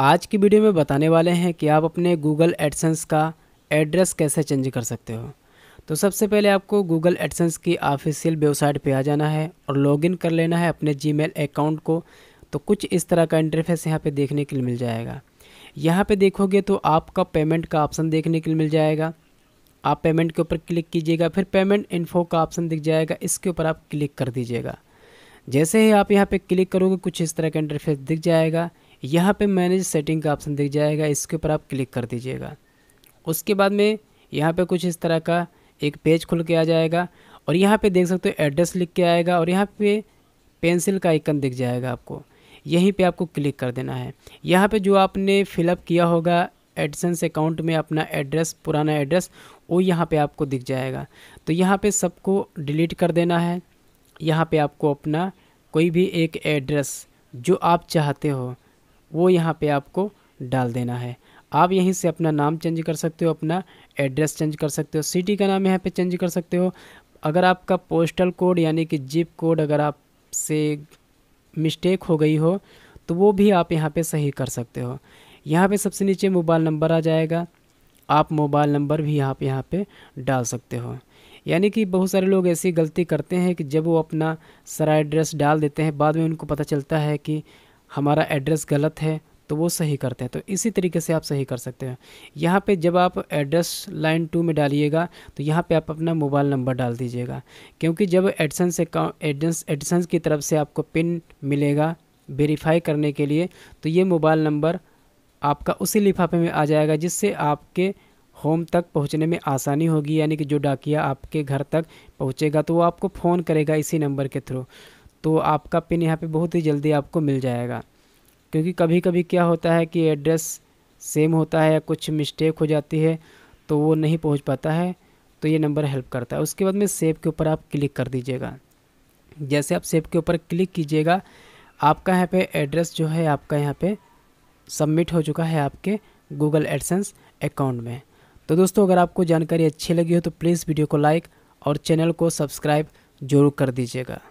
आज की वीडियो में बताने वाले हैं कि आप अपने गूगल एडसेंस का एड्रेस कैसे चेंज कर सकते हो तो सबसे पहले आपको गूगल एडसेंस की ऑफिशियल वेबसाइट पे आ जाना है और लॉगिन कर लेना है अपने जी अकाउंट को तो कुछ इस तरह का इंटरफेस यहाँ पे देखने के लिए मिल जाएगा यहाँ पे देखोगे तो आपका पेमेंट का ऑप्शन देखने के लिए मिल जाएगा आप पेमेंट के ऊपर क्लिक कीजिएगा फिर पेमेंट इन्फो का ऑप्शन दिख जाएगा इसके ऊपर आप क्लिक कर दीजिएगा जैसे ही आप यहाँ पे क्लिक करोगे कुछ इस तरह का इंटरफेस दिख जाएगा यहाँ पे मैनेज सेटिंग का ऑप्शन दिख जाएगा इसके ऊपर आप क्लिक कर दीजिएगा उसके बाद में यहाँ पे कुछ इस तरह का एक पेज खुल के आ जाएगा और यहाँ पे देख सकते हो एड्रेस लिख के आएगा और यहाँ पे पेंसिल का आइकन दिख जाएगा आपको यहीं पे आपको क्लिक कर देना है यहाँ पे जो आपने फिलअप किया होगा एडसेंस अकाउंट में अपना एड्रेस पुराना एड्रेस वो यहाँ पर आपको दिख जाएगा तो यहाँ पर सबको डिलीट कर देना है यहाँ पर आपको अपना कोई भी एक एड्रेस जो आप चाहते हो वो यहाँ पे आपको डाल देना है आप यहीं से अपना नाम चेंज कर सकते हो अपना एड्रेस चेंज कर सकते हो सिटी का नाम यहाँ पे चेंज कर सकते हो अगर आपका पोस्टल कोड यानी कि जिप कोड अगर आपसे मिस्टेक हो गई हो तो वो भी आप यहाँ पे सही कर सकते हो यहाँ पे सबसे नीचे मोबाइल नंबर आ जाएगा आप मोबाइल नंबर भी आप यहाँ पर डाल सकते हो यानी कि बहुत सारे लोग ऐसी गलती करते हैं कि जब वो अपना सारा एड्रेस डाल देते हैं बाद में उनको पता चलता है कि हमारा एड्रेस गलत है तो वो सही करते हैं तो इसी तरीके से आप सही कर सकते हैं यहाँ पे जब आप एड्रेस लाइन टू में डालिएगा तो यहाँ पे आप अपना मोबाइल नंबर डाल दीजिएगा क्योंकि जब एडसन से एडस एडसन की तरफ से आपको पिन मिलेगा वेरीफाई करने के लिए तो ये मोबाइल नंबर आपका उसी लिफाफे में आ जाएगा जिससे आपके होम तक पहुंचने में आसानी होगी यानी कि जो डाकिया आपके घर तक पहुंचेगा तो वो आपको फ़ोन करेगा इसी नंबर के थ्रू तो आपका पिन यहाँ पे बहुत ही जल्दी आपको मिल जाएगा क्योंकि कभी कभी क्या होता है कि एड्रेस सेम होता है या कुछ मिस्टेक हो जाती है तो वो नहीं पहुँच पाता है तो ये नंबर हेल्प करता है उसके बाद में सेव के ऊपर आप क्लिक कर दीजिएगा जैसे आप सेव के ऊपर क्लिक कीजिएगा आपका यहाँ पे एड्रेस जो है आपका यहाँ पे सबमिट हो चुका है आपके गूगल एडसेंस अकाउंट में तो दोस्तों अगर आपको जानकारी अच्छी लगी हो तो प्लीज़ वीडियो को लाइक और चैनल को सब्सक्राइब जरूर कर दीजिएगा